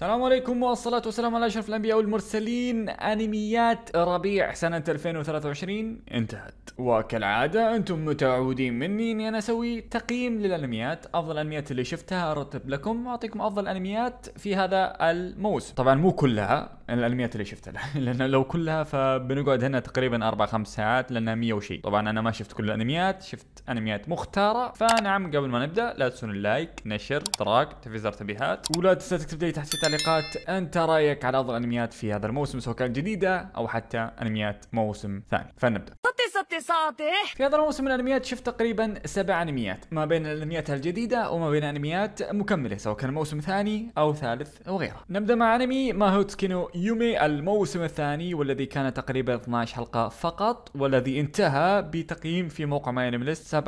السلام عليكم والصلاة والسلام على أشرف الأنبياء والمرسلين أنميات ربيع سنة 2023 انتهت وكالعادة أنتم متعودين مني أني أنا أسوي تقييم للأنميات أفضل الأنميات اللي شفتها أرتب لكم وأعطيكم أفضل الأنميات في هذا الموسم طبعا مو كلها الأنميات اللي شفتها لأن لو كلها فبنقعد هنا تقريبا اربع خمس ساعات لأنها 100 وشيء طبعا أنا ما شفت كل الأنميات شفت أنميات مختارة فنعم قبل ما نبدأ لا تنسون اللايك نشر اشتراك تفعيل زر التنبيهات ولا تنسى تكتب لي تحت التعليقات انت رايك على افضل انميات في هذا الموسم سواء كانت جديده او حتى انميات موسم ثاني فلنبدا في هذا الموسم من الانميات شفت تقريبا سبع انميات ما بين الانميات الجديده وما بين انميات مكمله سواء كان موسم ثاني او ثالث او غيره نبدا مع انمي ماهوتسكينو يومي الموسم الثاني والذي كان تقريبا 12 حلقه فقط والذي انتهى بتقييم في موقع ماي انمي ليست 7.8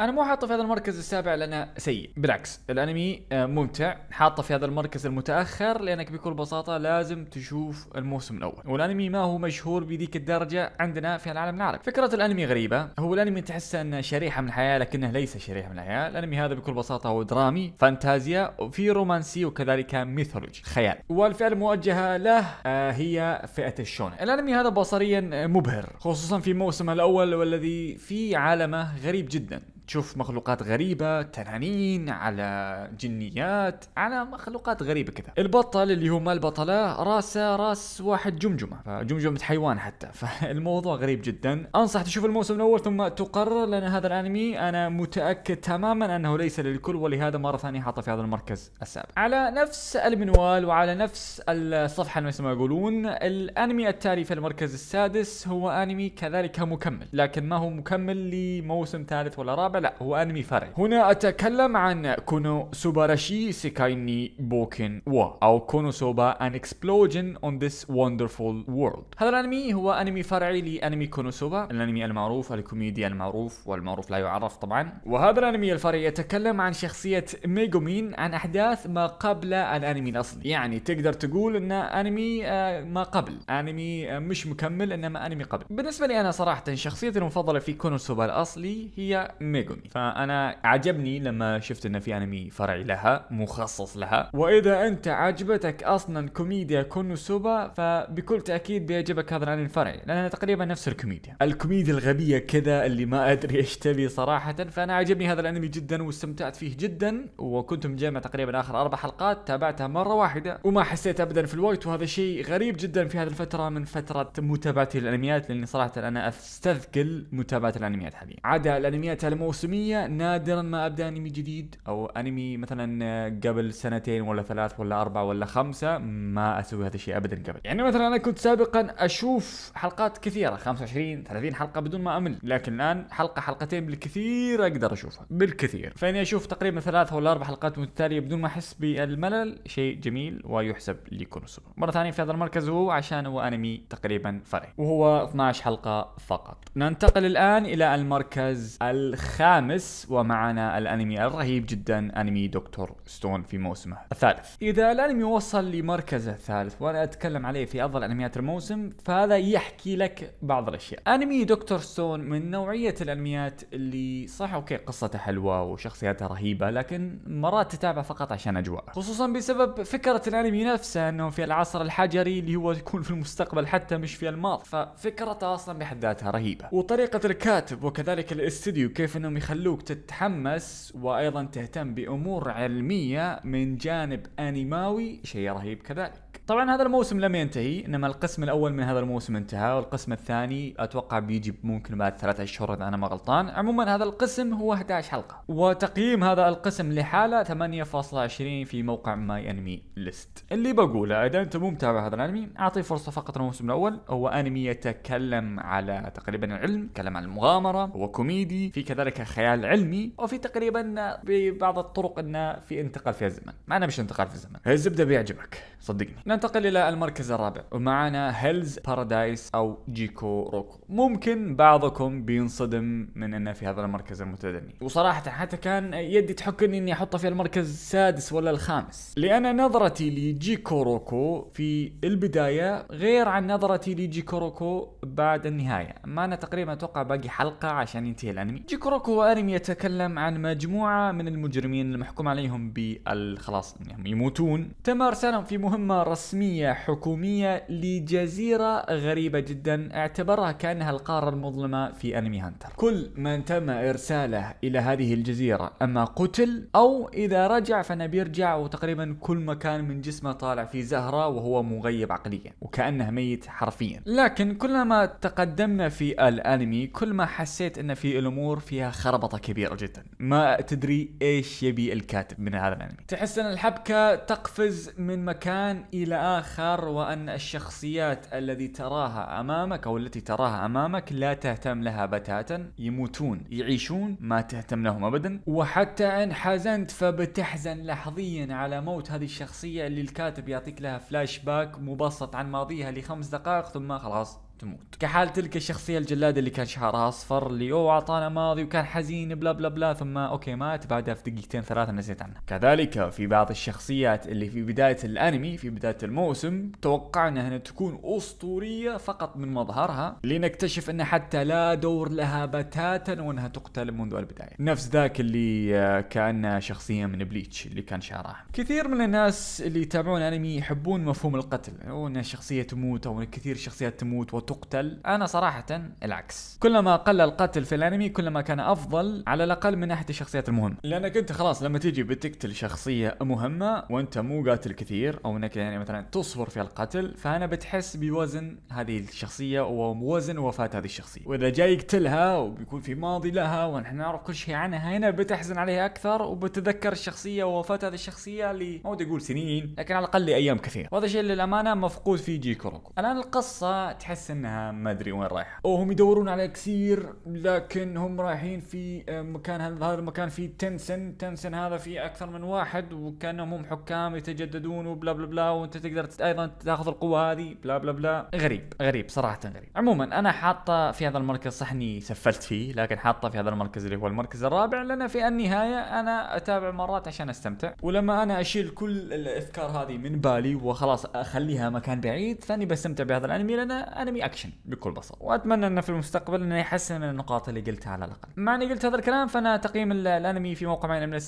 انا مو حاطه في هذا المركز السابع لانه سيء بالعكس الانمي آه، ممتع حاطه في هذا المركز المركز المتاخر لانك بكل بساطه لازم تشوف الموسم الاول والانمي ما هو مشهور بذيك الدرجه عندنا في العالم العربي فكره الانمي غريبه هو الانمي تحسه انه شريحه من الحياه لكنه ليس شريحه من الحياه الانمي هذا بكل بساطه هو درامي فانتازيا وفي رومانسي وكذلك ميثولوجي خيال والفئه الموجهه له آه، هي فئه الشون الانمي هذا بصريا مبهر خصوصا في موسمه الاول والذي في عالمه غريب جدا تشوف مخلوقات غريبة تنانين على جنيات على مخلوقات غريبة كذا البطل اللي هو ما البطلة راسه راس واحد جمجمة فجمجمة حيوان حتى فالموضوع غريب جدا أنصح تشوف الموسم الأول ثم تقرر لأن هذا الأنمي أنا متأكد تماما أنه ليس للكل ولهذا مرة ثانية حاطه في هذا المركز السابع على نفس المنوال وعلى نفس الصفحة مثل ما يقولون الأنمي التالي في المركز السادس هو أنمي كذلك مكمل لكن ما هو مكمل لموسم ثالث ولا رابع لا هو انمي فرعي هنا اتكلم عن كونو سوباراشي سيكايني بوكن و او كونو سوبا ان اكسبلوجن اون ذس وندرفول وورلد هذا الانمي هو انمي فرعي لانمي كونو سوبا الانمي المعروف الكوميدي المعروف والمعروف لا يعرف طبعا وهذا الانمي الفرعي يتكلم عن شخصية ميجومين عن احداث ما قبل الانمي الاصلي يعني تقدر تقول انه انمي آه، ما قبل انمي آه، مش مكمل انما انمي قبل بالنسبة لي انا صراحة شخصيتي المفضلة في كونو سوبا الاصلي هي ميجو ميجومي فانا عجبني لما شفت انه في انمي فرعي لها مخصص لها واذا انت عجبتك اصلا كوميديا كونوسوبا فبكل تاكيد بيعجبك هذا الانمي الفرعي لانه تقريبا نفس الكوميديا الكوميديا الغبيه كذا اللي ما ادري ايش تبي صراحه فانا عجبني هذا الانمي جدا واستمتعت فيه جدا وكنت مجمع تقريبا اخر اربع حلقات تابعتها مره واحده وما حسيت ابدا في الوقت وهذا شيء غريب جدا في هذه الفتره من فتره متابعتي للانميات لاني صراحه انا استثقل متابعه الانميات حاليا عدا الانميات الموجودة موسميه نادرا ما ابدا انمي جديد او انمي مثلا آه، قبل سنتين ولا ثلاث ولا اربعه ولا خمسه ما اسوي هذا الشيء ابدا قبل يعني مثلا انا كنت سابقا اشوف حلقات كثيره 25 30 حلقه بدون ما امل لكن الان حلقه حلقتين بالكثير اقدر اشوفها بالكثير فاني اشوف تقريبا ثلاث ولا اربع حلقات متتاليه بدون ما احس بالملل شيء جميل ويحسب لكونسوبر مره ثانيه في هذا المركز هو عشان هو انمي تقريبا فرع وهو 12 حلقه فقط ننتقل الان الى المركز الخامس الخامس ومعنا الانمي الرهيب جدا انمي دكتور ستون في موسمه الثالث اذا الانمي وصل لمركزه الثالث وانا اتكلم عليه في افضل انميات الموسم فهذا يحكي لك بعض الاشياء انمي دكتور ستون من نوعيه الانميات اللي صح اوكي قصته حلوه وشخصياتها رهيبه لكن مرات تتابع فقط عشان اجواء خصوصا بسبب فكره الانمي نفسه انه في العصر الحجري اللي هو يكون في المستقبل حتى مش في الماضي ففكرته اصلا بحد ذاتها رهيبه وطريقه الكاتب وكذلك الاستديو كيف انه انهم يخلوك تتحمس وايضا تهتم بامور علميه من جانب انيماوي شيء رهيب كذلك طبعا هذا الموسم لم ينتهي انما القسم الاول من هذا الموسم انتهى والقسم الثاني اتوقع بيجي ممكن بعد ثلاثة اشهر اذا انا ما غلطان عموما هذا القسم هو 11 حلقه وتقييم هذا القسم لحاله 8.20 في موقع ماي انمي ليست اللي بقوله اذا انت مو متابع هذا الانمي اعطيه فرصه فقط الموسم الاول هو انمي يتكلم على تقريبا العلم يتكلم عن المغامره هو كوميدي في كذلك خيال علمي وفي تقريبا ببعض الطرق انه في انتقال في الزمن معناه مش انتقال في الزمن الزبده بيعجبك صدقني ننتقل الى المركز الرابع ومعانا هيلز بارادايس او جيكو روكو ممكن بعضكم بينصدم من انه في هذا المركز المتدني وصراحه حتى كان يدي تحك اني احطه في المركز السادس ولا الخامس لان نظرتي لجيكو روكو في البدايه غير عن نظرتي لجيكو روكو بعد النهايه ما انا تقريبا اتوقع باقي حلقه عشان ينتهي الانمي جيكو روكو هو انمي يتكلم عن مجموعه من المجرمين المحكوم عليهم بالخلاص انهم يعني يموتون تم ارسالهم في مهمه رسمية رسمية حكومية لجزيرة غريبة جدا اعتبرها كأنها القارة المظلمة في أنمي هانتر كل من تم إرساله إلى هذه الجزيرة أما قتل أو إذا رجع فأنا بيرجع وتقريبا كل مكان من جسمه طالع في زهرة وهو مغيب عقليا وكأنه ميت حرفيا لكن كلما تقدمنا في الأنمي كل ما حسيت أن في الأمور فيها خربطة كبيرة جدا ما تدري إيش يبي الكاتب من هذا الأنمي تحس أن الحبكة تقفز من مكان إلى آخر وأن الشخصيات الذي تراها أمامك أو التي تراها أمامك لا تهتم لها بتاتا يموتون يعيشون ما تهتم لهم أبدا وحتى إن حزنت فبتحزن لحظيا على موت هذه الشخصية اللي الكاتب يعطيك لها فلاش باك مبسط عن ماضيها لخمس دقائق ثم خلاص تموت كحال تلك الشخصية الجلادة اللي كان شعرها اصفر اللي او اعطانا ماضي وكان حزين بلا بلا بلا ثم اوكي مات بعدها في دقيقتين ثلاثة نسيت عنه كذلك في بعض الشخصيات اللي في بداية الانمي في بداية الموسم توقعنا انها تكون اسطورية فقط من مظهرها لنكتشف ان حتى لا دور لها بتاتا وانها تقتل منذ البداية نفس ذاك اللي آه، كان شخصية من بليتش اللي كان شعرها كثير من الناس اللي يتابعون انمي يحبون مفهوم القتل وان الشخصية تموت او كثير شخصيات تموت تقتل انا صراحه العكس كلما قل القتل في الانمي كلما كان افضل على الاقل من ناحيه الشخصيات المهمه لانك انت خلاص لما تيجي بتقتل شخصيه مهمه وانت مو قاتل كثير او انك يعني مثلا تصبر في القتل فانا بتحس بوزن هذه الشخصيه ووزن وفاه هذه الشخصيه واذا جاي يقتلها وبيكون في ماضي لها ونحن نعرف كل شيء عنها هنا بتحزن عليها اكثر وبتذكر الشخصيه ووفاه هذه الشخصيه اللي ما ودي اقول سنين لكن على الاقل لايام كثير وهذا الشيء للامانه مفقود في جي كوروكو الان القصه تحس ان انها ما ادري وين رايحه وهم يدورون على اكسير لكن هم رايحين في آه، مكان هذا المكان في تنسن تنسن هذا في اكثر من واحد وكانهم هم حكام يتجددون وبلا بلا بلا وانت تقدر ايضا تاخذ القوه هذه بلا بلا بلا غريب غريب صراحه غريب عموما انا حاطه في هذا المركز صح اني سفلت فيه لكن حاطه في هذا المركز اللي هو المركز الرابع لان في النهايه انا اتابع مرات عشان استمتع ولما انا اشيل كل الافكار هذه من بالي وخلاص اخليها مكان بعيد فاني بستمتع بهذا الانمي لانه انمي يسوي اكشن بكل بساطه واتمنى انه في المستقبل انه يحسن من النقاط اللي قلتها على الاقل مع اني قلت هذا الكلام فانا تقييم الانمي في موقع معين من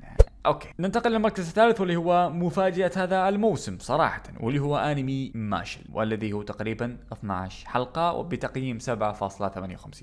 8.25 اوكي ننتقل للمركز الثالث واللي هو مفاجأة هذا الموسم صراحة واللي هو انمي ماشل والذي هو تقريبا 12 حلقة وبتقييم 7.58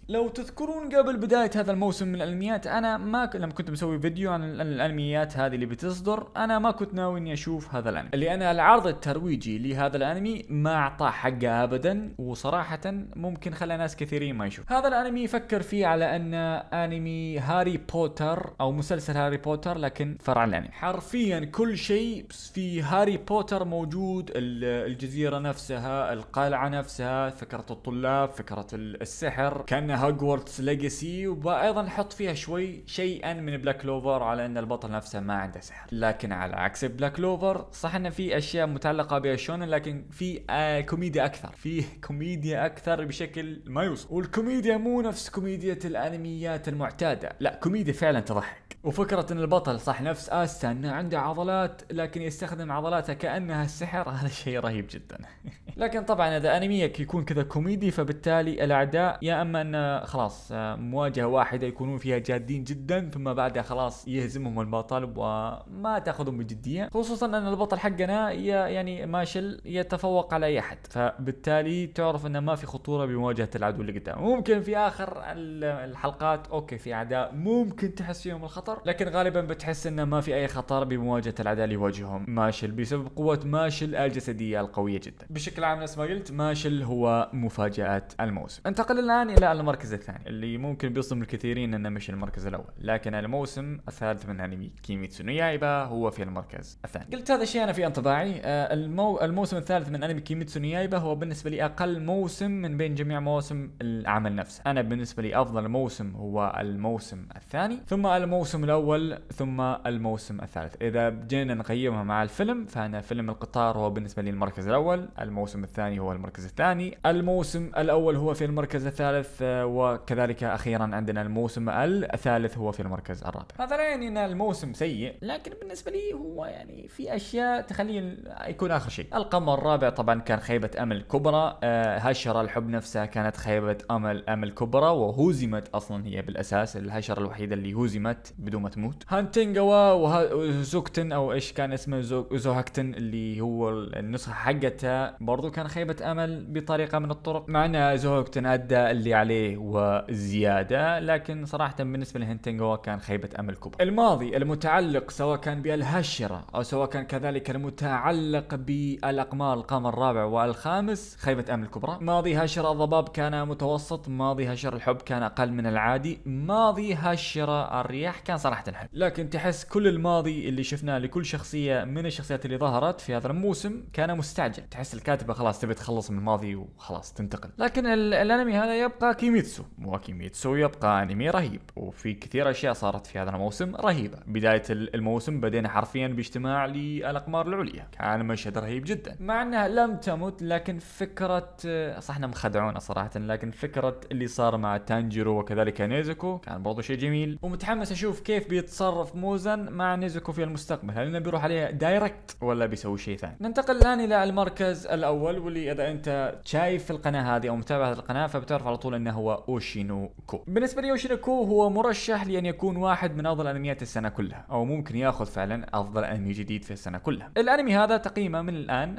لو تذكرون قبل بداية هذا الموسم من الانميات انا ما لما كنت مسوي فيديو عن الانميات هذه اللي بتصدر انا ما كنت ناوي اني اشوف هذا الانمي لان العرض الترويجي لهذا الانمي ما اعطاه حقه ابدا وصراحة ممكن خلى ناس كثيرين ما يشوف هذا الانمي فكر فيه على انه انمي هاري بوتر او مسلسل هاري بوتر لكن فرع الانمي حرفيا كل شيء في هاري بوتر موجود الجزيرة نفسها القلعة نفسها فكرة الطلاب فكرة السحر كان هوجورتس ليجاسي وايضا حط فيها شوي شيئا من بلاك كلوفر على ان البطل نفسه ما عنده سحر لكن على عكس بلاك كلوفر صح ان في اشياء متعلقة بشونن لكن في آه كوميديا اكثر في كوميديا اكثر بشكل ما يوصف والكوميديا مو نفس كوميديا الانميات المعتادة لا كوميديا فعلا تضحك وفكرة ان البطل صح نفسه نفس استا انه عنده عضلات لكن يستخدم عضلاته كأنها السحر هذا شيء رهيب جدا لكن طبعا اذا انميك يكون كذا كوميدي فبالتالي الاعداء يا اما انه خلاص آه، مواجهه واحده يكونون فيها جادين جدا ثم بعدها خلاص يهزمهم البطل وما تاخذهم بجديه خصوصا ان البطل حقنا يعني ماشل يتفوق على اي احد فبالتالي تعرف انه ما في خطوره بمواجهه العدو اللي قدام ممكن في اخر الحلقات اوكي في اعداء ممكن تحس فيهم الخطر لكن غالبا بتحس انه ما في أي خطر بمواجهة العداء اللي يواجههم ماشل بسبب قوة ماشل الجسدية القوية جدا بشكل عام نفس ما قلت ماشل هو مفاجأة الموسم انتقل الآن إلى المركز الثاني اللي ممكن بيصدم الكثيرين أنه مش المركز الأول لكن الموسم الثالث من أنمي كيميتسو نو يايبا هو في المركز الثاني قلت هذا الشيء أنا في انطباعي آه، المو... الموسم الثالث من أنمي كيميتسو نو يايبا هو بالنسبة لي أقل موسم من بين جميع مواسم العمل نفسه أنا بالنسبة لي أفضل موسم هو الموسم الثاني ثم الموسم الأول ثم الموسم الثالث اذا جينا نقيمها مع الفيلم فانا فيلم القطار هو بالنسبه لي المركز الاول الموسم الثاني هو المركز الثاني الموسم الاول هو في المركز الثالث آه، وكذلك اخيرا عندنا الموسم الثالث هو في المركز الرابع هذا لا يعني ان الموسم سيء لكن بالنسبه لي هو يعني في اشياء تخليه يكون اخر شيء القمر الرابع طبعا كان خيبه امل كبرى آه، هشره الحب نفسها كانت خيبه امل امل كبرى وهزمت اصلا هي بالاساس الهشره الوحيده اللي هزمت بدون ما تموت هانتنجوا اه وزوكتن او ايش كان اسمه زوهاكتن اللي هو النسخه حقتها برضو كان خيبه امل بطريقه من الطرق مع ان زوهاكتن ادى اللي عليه وزياده لكن صراحه بالنسبه لهنتنجوا كان خيبه امل كبرى الماضي المتعلق سواء كان بالهشره او سواء كان كذلك المتعلق بالاقمار القمر الرابع والخامس خيبة أمل كبرى ماضي هاشر الضباب كان متوسط ماضي هاشر الحب كان أقل من العادي ماضي هاشر الرياح كان صراحة حلو لكن تحس كل كل الماضي اللي شفناه لكل شخصيه من الشخصيات اللي ظهرت في هذا الموسم كان مستعجل تحس الكاتبه خلاص تبي تخلص من الماضي وخلاص تنتقل لكن الانمي هذا يبقى كيميتسو وكيميتسو يبقى انمي رهيب وفي كثير اشياء صارت في هذا الموسم رهيبه بدايه الموسم بدينا حرفيا باجتماع للاقمار العليا كان مشهد رهيب جدا مع انها لم تمت لكن فكره صح انهم خدعونا صراحه لكن فكره اللي صار مع تانجيرو وكذلك نيزكو كان برضو شيء جميل ومتحمس اشوف كيف بيتصرف موزن مع نيزوكو في المستقبل هل انه بيروح عليها دايركت ولا بيسوي شيء ثاني ننتقل الان الى المركز الاول واللي اذا انت شايف في القناه هذه او متابع القناه فبتعرف على طول انه هو اوشينو كو بالنسبه لي اوشينو كو هو مرشح لان يكون واحد من افضل انميات السنه كلها او ممكن ياخذ فعلا افضل انمي جديد في السنه كلها الانمي هذا تقييمه من الان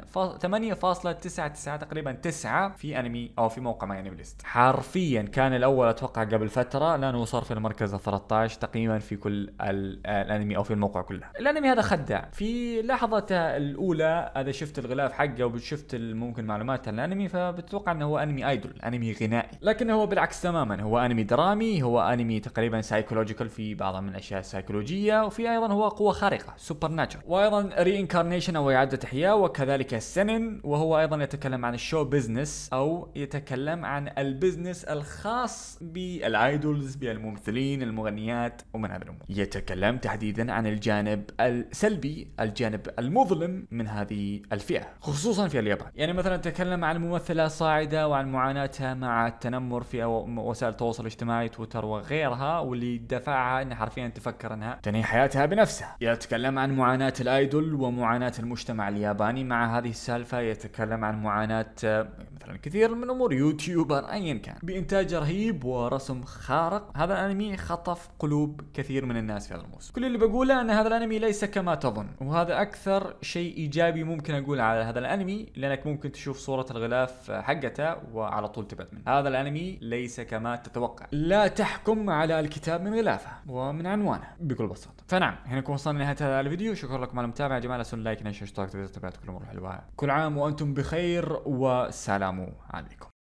8.99 تقريبا 9 في انمي او في موقع ماي انمي ليست حرفيا كان الاول اتوقع قبل فتره لانه صار في المركز 13 تقييما في كل الانمي الانمي او في الموقع كله الانمي هذا خداع في لحظته الاولى اذا شفت الغلاف حقه وشفت ممكن معلومات عن الانمي فبتوقع انه هو انمي ايدول انمي غنائي لكن هو بالعكس تماما هو انمي درامي هو انمي تقريبا سايكولوجيكال في بعض من الاشياء السايكولوجيه وفي ايضا هو قوه خارقه سوبر ناتشر وايضا ري انكارنيشن او اعاده احياء وكذلك السنن وهو ايضا يتكلم عن الشو بزنس او يتكلم عن البزنس الخاص بالايدولز بالممثلين المغنيات ومن هذا الامور يتكلم تحديدا عن الجانب السلبي الجانب المظلم من هذه الفئه خصوصا في اليابان يعني مثلا تكلم عن ممثله صاعده وعن معاناتها مع التنمر في وسائل التواصل الاجتماعي تويتر وغيرها واللي دفعها انها حرفيا تفكر انها تنهي حياتها بنفسها يتكلم عن معاناه الايدول ومعاناه المجتمع الياباني مع هذه السالفه يتكلم عن معاناه مثلا كثير من امور يوتيوبر ايا كان بانتاج رهيب ورسم خارق هذا الانمي خطف قلوب كثير من الناس في هذا الموسم كل اللي بقوله أن هذا الأنمي ليس كما تظن وهذا أكثر شيء إيجابي ممكن أقوله على هذا الأنمي لأنك ممكن تشوف صورة الغلاف حقته وعلى طول تبعد منه هذا الأنمي ليس كما تتوقع لا تحكم على الكتاب من غلافه ومن عنوانه بكل بساطة فنعم هنا نكون وصلنا لنهاية هذا الفيديو شكرا لكم على المتابعة يا جماعة لا تنسون لايك نشر اشتراك كل امور حلوة كل عام وأنتم بخير وسلام عليكم